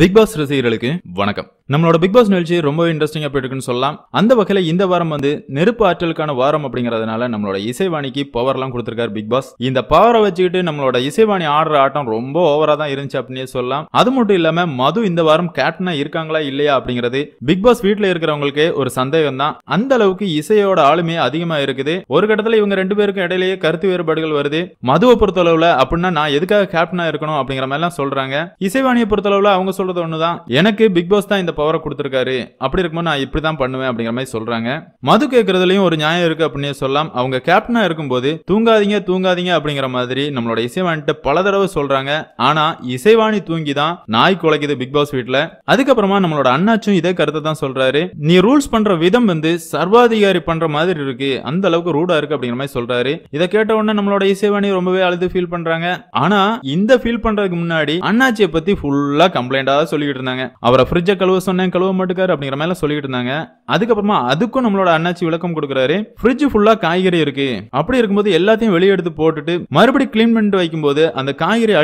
big pass ரசிகர்களுக்கு வணக்கம் நம்மளோட பிக் பாஸ் நிகழ்ச்சி ரொம்ப இன்ட்ரெஸ்டிங்காக போயிருக்குன்னு சொல்லலாம் அந்த வகையில் இந்த வாரம் வந்து நெருப்பு ஆற்றலுக்கான வாரம் அப்படிங்கிறதுனால நம்மளோட இசைவாணிக்கு பவர்லாம் கொடுத்துருக்காரு பிக் பாஸ் இந்த பவரை வச்சுக்கிட்டு நம்மளோட இசைவாணி ஆடுற ஆட்டம் ரொம்ப ஓவராக தான் இருந்துச்சு அப்படின்னு சொல்லலாம் அது மட்டும் இல்லாமல் மது இந்த வாரம் கேப்டனா இருக்காங்களா இல்லையா அப்படிங்கிறது பிக் பாஸ் வீட்டில் இருக்கிறவங்களுக்கு ஒரு சந்தேகம் தான் அந்த அளவுக்கு இசையோட ஆளுமை அதிகமாக இருக்குது ஒரு கட்டத்தில் இவங்க ரெண்டு பேருக்கும் இடையிலேயே கருத்து வேறுபாடுகள் வருது மதுவை பொறுத்தளவில் அப்படின்னா நான் எதுக்காக கேப்டனா இருக்கணும் அப்படிங்கிற மாதிரிலாம் சொல்றாங்க இசைவாணியை பொறுத்தளவில் அவங்க சொல்றது ஒன்று தான் எனக்கு பிக் பாஸ் தான் இந்த பவரை கொடுத்துருக்காரு அப்படி இருக்கும்போது நான் இப்படி தான் பண்ணுவேன் அப்படிங்கிற மாதிரி சொல்கிறாங்க மது கேட்குறதுலையும் ஒரு நியாயம் இருக்கு அப்படின்னு சொல்லலாம் அவங்க கேப்டனாக இருக்கும்போது தூங்காதீங்க தூங்காதீங்க அப்படிங்கிற மாதிரி நம்மளோட இசைவாணிட்டு பல தடவை சொல்கிறாங்க ஆனால் இசைவாணி தூங்கி தான் நாய் குலைக்குது பிக் பாஸ் வீட்டில் அதுக்கப்புறமா நம்மளோட அண்ணாச்சும் இதே கருத்தை தான் சொல்கிறாரு நீ ரூல்ஸ் பண்ணுற விதம் வந்து சர்வாதிகாரி பண்ணுற மாதிரி இருக்கு அந்த அளவுக்கு ரூடாக இருக்கு அப்படிங்கிற மாதிரி சொல்கிறாரு இதை கேட்ட உடனே நம்மளோட இசைவாணி ரொம்பவே அழுது ஃபீல் பண்ணுறாங்க ஆனால் இந்த ஃபீல் பண்ணுறதுக்கு முன்னாடி அண்ணாச்சியை பற்றி ஃபுல்லாக கம்ப்ளைண்டாக தான் சொல்லிக்கிட்டு இருந்தாங்க அவரை ஃப்ரிட்ஜை கழுவ சொன்னேன் கழுவ மாட்டுக்காரு அப்படிங்கிற மாதிரி சொல்லிட்டு இருந்தாங்க அதுக்கப்புறமா அதுக்கும் நம்மளோட அண்ணாச்சி விளக்கம் கொடுக்குறாரு ஃப்ரிட்ஜ் ஃபுல்லா காய்கறி இருக்கு அப்படி இருக்கும்போது எல்லாத்தையும் வெளியே எடுத்து போட்டுட்டு மறுபடியும் கிளீன் பண்ணிட்டு வைக்கும்போது அந்த காய்கறி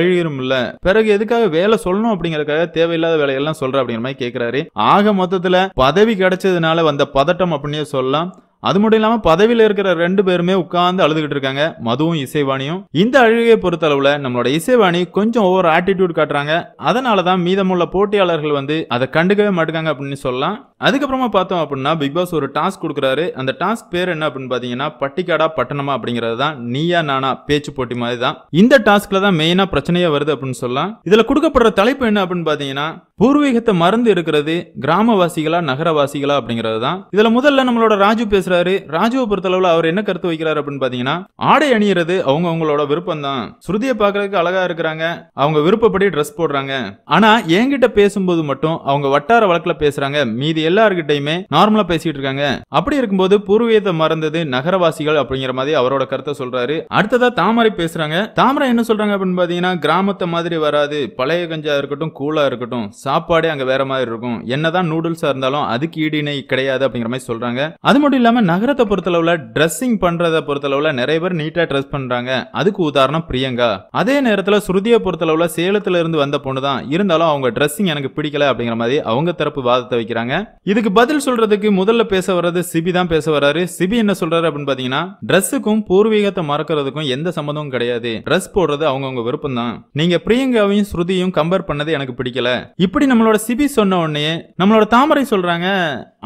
இல்ல பிறகு எதுக்காக வேலை சொல்லணும் அப்படிங்கறக்காக தேவையில்லாத வேலையெல்லாம் சொல்ற அப்படிங்கிற மாதிரி கேட்கிறாரு ஆக மொத்தத்துல பதவி கிடைச்சதுனால வந்த பதட்டம் அப்படின்னே சொல்லலாம் அது மட்டும் இல்லாமல் பதவியில் இருக்கிற ரெண்டு பேருமே உட்கார்ந்து அழுதுகிட்டு இருக்காங்க மதுவும் இசைவாணியும் இந்த அழுகையை அளவில் நம்மளோட இசைவாணி கொஞ்சம் ஓவர் ஆட்டிடியூட் காட்டுறாங்க அதனால தான் மீதமுள்ள போட்டியாளர்கள் வந்து அதை கண்டுக்கவே மாட்டுக்காங்க அப்படின்னு சொல்லலாம் அதுக்கப்புறமா பார்த்தோம் அப்படின்னா பிக் பாஸ் ஒரு டாஸ்க் கொடுக்குறாரு அந்த டாஸ்க் பேர் என்ன அப்படின்னு பார்த்தீங்கன்னா பட்டிக்காடா பட்டணமா அப்படிங்கிறது தான் நீயா நானா பேச்சு போட்டி மாதிரி தான் இந்த டாஸ்க்ல தான் மெயினாக பிரச்சனையே வருது அப்படின்னு சொல்லலாம் இதில் கொடுக்கப்படுற தலைப்பு என்ன அப்படின்னு பார்த்தீங்கன்னா பூர்வீகத்தை மறந்து இருக்கிறது கிராமவாசிகளா நகரவாசிகளா அப்படிங்கிறது தான் இதில் முதல்ல நம்மளோட ராஜு பேசுகிற பேசுறாரு ராஜுவை பொறுத்தளவுல அவர் என்ன கருத்து வைக்கிறாரு அப்படின்னு பாத்தீங்கன்னா ஆடை அணியறது அவங்க அவங்களோட விருப்பம் தான் ஸ்ருதியை பாக்குறதுக்கு அழகா இருக்கிறாங்க அவங்க விருப்பப்படி ட்ரெஸ் போடுறாங்க ஆனா என்கிட்ட பேசும்போது மட்டும் அவங்க வட்டார வழக்குல பேசுறாங்க மீதி எல்லாருக்கிட்டையுமே நார்மலா பேசிட்டு இருக்காங்க அப்படி இருக்கும்போது பூர்வீகத்தை மறந்தது நகரவாசிகள் அப்படிங்கிற மாதிரி அவரோட கருத்தை சொல்றாரு அடுத்ததா தாமரை பேசுறாங்க தாமரை என்ன சொல்றாங்க அப்படின்னு பாத்தீங்கன்னா கிராமத்தை மாதிரி வராது பழைய கஞ்சா இருக்கட்டும் கூலா இருக்கட்டும் சாப்பாடே அங்க வேற மாதிரி இருக்கும் என்னதான் நூடுல்ஸா இருந்தாலும் அதுக்கு ஈடு இணை கிடையாது அப்படிங்கிற மாதிரி சொல்றாங்க அது மட்டும் இல்லாம நகரத்தை பொறுத்தளவில் ட்ரெஸ்ஸிங் பண்ணுறதை பொறுத்தளவில் நிறைய பேர் நீட்டாக ட்ரெஸ் பண்ணுறாங்க அதுக்கு உதாரணம் பிரியங்கா அதே நேரத்தில் ஸ்ருதியை பொறுத்தளவில் சேலத்துல இருந்து வந்த பொண்ணு தான் இருந்தாலும் அவங்க ட்ரெஸ்ஸிங் எனக்கு பிடிக்கல அப்படிங்கிற மாதிரி அவங்க தரப்பு வாதத்தை வைக்கிறாங்க இதுக்கு பதில் சொல்றதுக்கு முதல்ல பேச வர்றது சிபி தான் பேச வர்றாரு சிபி என்ன சொல்றாரு அப்படின்னு பாத்தீங்கன்னா ட்ரெஸ்ஸுக்கும் பூர்வீகத்தை மறக்கிறதுக்கும் எந்த சம்மந்தமும் கிடையாது ட்ரெஸ் போடுறது அவங்கவுங்க விருப்பம் தான் நீங்க பிரியங்காவையும் ஸ்ருதியும் கம்பேர் பண்ணது எனக்கு பிடிக்கல இப்படி நம்மளோட சிபி சொன்ன உடனே நம்மளோட தாமரை சொல்றாங்க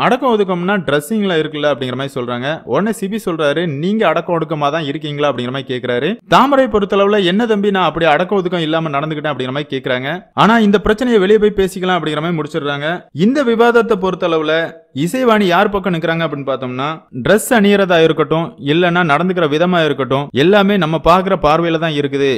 அடக்கம் ஒதுக்கம்னா ட்ரெஸ்ஸிங்ல இருக்குல்ல அப்படிங்கிற மாதிரி மாதிரி சொல்றாங்க உடனே சிபி சொல்றாரு நீங்க அடக்கம் ஒடுக்கமா தான் இருக்கீங்களா அப்படிங்கிற மாதிரி கேக்குறாரு தாமரை பொறுத்தளவுல என்ன தம்பி நான் அப்படி அடக்க ஒதுக்கம் இல்லாம நடந்துகிட்டேன் அப்படிங்கிற மாதிரி கேக்குறாங்க ஆனா இந்த பிரச்சனையை வெளியே போய் பேசிக்கலாம் அப்படிங்கிற மாதிரி முடிச்சிடுறாங்க இந்த விவாதத்தை பொறுத்தளவுல இசைவாணி யார் பக்கம் நிக்கிறாங்க அப்படின்னு பார்த்தோம்னா ட்ரெஸ் அணியறதா இருக்கட்டும் இல்லைன்னா நடந்துக்கிற விதமா இருக்கட்டும் எல்லாமே நம்ம பாக்குற பார்வையில தான் இருக்குது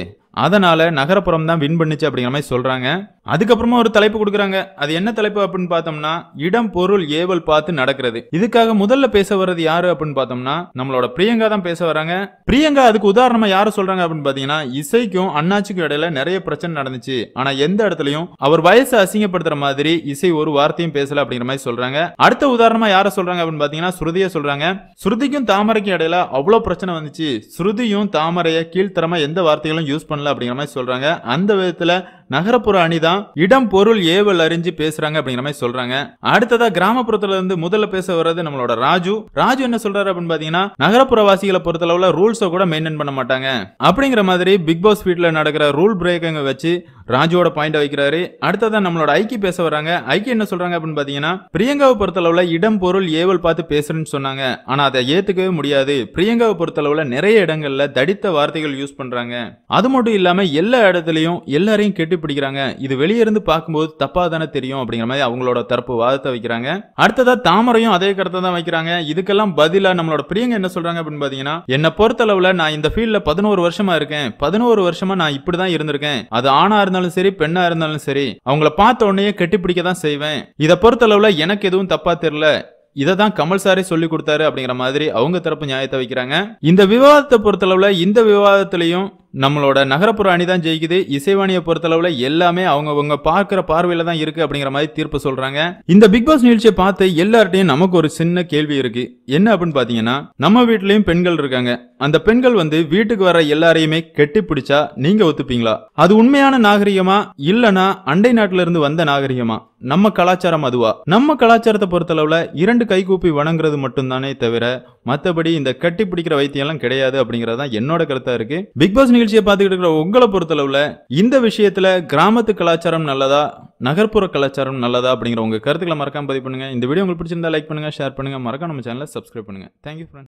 அதனால நகரப்புறம் தான் வின் பண்ணுச்சு அப்படிங்கிற மாதிரி சொல்றாங்க அதுக்கப்புறமா ஒரு தலைப்பு கொடுக்குறாங்க அது என்ன தலைப்பு அப்படின்னு பார்த்தோம்னா இடம் பொருள் ஏவல் பார்த்து நடக்கிறது இதுக்காக முதல்ல பேச வர்றது யாரு அப்படின்னு பார்த்தோம்னா நம்மளோட பிரியங்கா தான் பேச வராங்க பிரியங்கா அதுக்கு உதாரணமா யாரு சொல்றாங்க அப்படின்னு பாத்தீங்கன்னா இசைக்கும் அண்ணாச்சிக்கும் இடையில நிறைய பிரச்சனை நடந்துச்சு ஆனா எந்த இடத்துலயும் அவர் வயசு அசிங்கப்படுத்துற மாதிரி இசை ஒரு வார்த்தையும் பேசல அப்படிங்கிற மாதிரி சொல்றாங்க அடுத்த உதாரணமா யார சொல்றாங்க அப்படின்னு பாத்தீங்கன்னா ஸ்ருதியை சொல்றாங்க ஸ்ருதிக்கும் தாமரைக்கும் இடையில அவ்வளவு பிரச்சனை வந்துச்சு ஸ்ருதியும் தாமரைய கீழ்த்தரமா எந்த வார்த்தைகளும் யூஸ் பண்ணல அப்படிங்கிற மாதிரி சொல்றாங்க அந்த விதத்துல நகரப்புற அணி தான் இடம் பொருள் ஏவல் அறிஞ்சு பேசுறாங்க அப்படிங்கிற மாதிரி சொல்றாங்க அடுத்ததா கிராமப்புறத்துல இருந்து முதல்ல பேச வர்றது நம்மளோட ராஜு ராஜு என்ன சொல்றாரு அப்படின்னு பாத்தீங்கன்னா நகரப்புற வாசிகளை பொறுத்தளவுல ரூல்ஸை கூட மெயின்டைன் பண்ண மாட்டாங்க அப்படிங்கிற மாதிரி பிக் பாஸ் வீட்ல நடக்கிற ரூல் பிரேக்கிங்க வச்சு ராஜுவோட பாயிண்ட் வைக்கிறாரு அடுத்ததான் நம்மளோட ஐக்கி பேச வராங்க ஐக்கி என்ன சொல்றாங்க அப்படின்னு பாத்தீங்கன்னா பிரியங்காவை பொறுத்தளவுல இடம் பொருள் ஏவல் பார்த்து பேசுறேன்னு சொன்னாங்க ஆனா அதை ஏத்துக்கவே முடியாது பிரியங்காவை பொறுத்தளவுல நிறைய இடங்கள்ல தடித்த வார்த்தைகள் யூஸ் பண்றாங்க அது மட்டும் இல்லாம எல்லா இடத்துலயும் எல்லாரையும் கெட்டு பிடிக்கிறாங்க இது வெளியே இருந்து பார்க்கும்போது தப்பா தானே தெரியும் அப்படிங்கிற மாதிரி அவங்களோட தரப்பு வாதத்தை வைக்கிறாங்க அடுத்ததா தாமரையும் அதே கருத்தை தான் வைக்கிறாங்க இதுக்கெல்லாம் பதிலா நம்மளோட பிரியங்க என்ன சொல்றாங்க அப்படின்னு பாத்தீங்கன்னா என்ன பொறுத்தளவுல நான் இந்த ஃபீல்ட்ல பதினோரு வருஷமா இருக்கேன் பதினோரு வருஷமா நான் இப்படிதான் இருந்திருக்கேன் அது ஆணா இருந்தாலும் சரி பெண்ணா இருந்தாலும் சரி அவங்கள பார்த்த உடனே பிடிக்க தான் செய்வேன் இதை பொறுத்தளவுல எனக்கு எதுவும் தப்பா தெரியல இதை தான் கமல் சாரே சொல்லி கொடுத்தாரு அப்படிங்கிற மாதிரி அவங்க தரப்பு நியாயத்தை வைக்கிறாங்க இந்த விவாதத்தை பொறுத்தளவுல இந்த விவாதத்திலையும் நம்மளோட நகரப்புற அணி தான் ஜெயிக்குது இசைவாணியை பொறுத்தளவில் எல்லாமே அவங்க அவங்க பார்க்குற பார்வையில் தான் இருக்குது அப்படிங்கிற மாதிரி தீர்ப்பு சொல்கிறாங்க இந்த பிக் பாஸ் நிகழ்ச்சியை பார்த்து எல்லார்ட்டையும் நமக்கு ஒரு சின்ன கேள்வி இருக்குது என்ன அப்படின்னு பார்த்தீங்கன்னா நம்ம வீட்லேயும் பெண்கள் இருக்காங்க அந்த பெண்கள் வந்து வீட்டுக்கு வர எல்லாரையுமே கெட்டி பிடிச்சா நீங்கள் ஒத்துப்பீங்களா அது உண்மையான நாகரிகமா இல்லனா அண்டை இருந்து வந்த நாகரிகமா நம்ம கலாச்சாரம் அதுவா நம்ம கலாச்சாரத்தை பொறுத்தளவுல இரண்டு கைகூப்பி வணங்குறது மட்டும்தானே தவிர மற்றபடி இந்த கட்டி பிடிக்கிற வைத்தியம் எல்லாம் கிடையாது அப்படிங்கறதுதான் என்னோட கருத்தா இருக்கு பிக் பாஸ் நிகழ்ச்சியை பார்த்துக்கிட்டு இருக்கிற உங்களை பொறுத்தளவில் இந்த விஷயத்தில் கிராமத்து கலாச்சாரம் நல்லதா நகர்ப்புற கலாச்சாரம் நல்லதா அப்படிங்கிற உங்கள் கருத்துக்களை மறக்காம பதிவு பண்ணுங்கள் இந்த வீடியோ உங்களுக்கு பிடிச்சிருந்தா லைக் பண்ணுங்கள் ஷேர் பண்ணுங்கள் மறக்காம நம்ம சேனலை சப்ஸ்கிரைப் பண்ணுங்கள் தேங்க்யூ ஃப்ரெண்ட்